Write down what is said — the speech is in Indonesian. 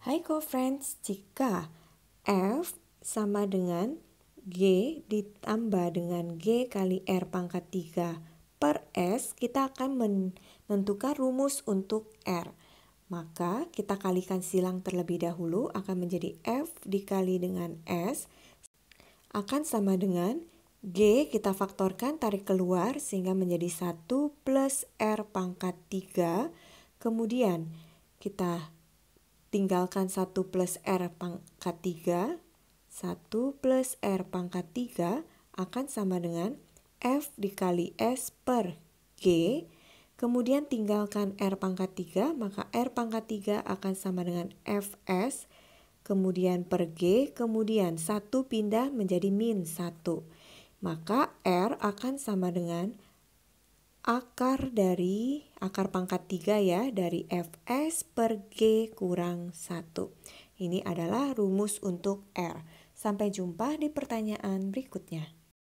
Hai co-friends, jika F sama dengan G ditambah dengan G kali R pangkat 3 per S, kita akan menentukan rumus untuk R. Maka kita kalikan silang terlebih dahulu akan menjadi F dikali dengan S akan sama dengan G kita faktorkan tarik keluar sehingga menjadi 1 plus R pangkat 3. Kemudian kita tinggalkan 1 plus R pangkat 3. 1 plus R pangkat 3 akan sama dengan F dikali S per G. Kemudian tinggalkan R pangkat 3, maka R pangkat 3 akan sama dengan Fs, kemudian per G, kemudian 1 pindah menjadi min 1. Maka R akan sama dengan akar dari akar pangkat 3 ya dari fs per g kurang 1. Ini adalah rumus untuk R. Sampai jumpa di pertanyaan berikutnya.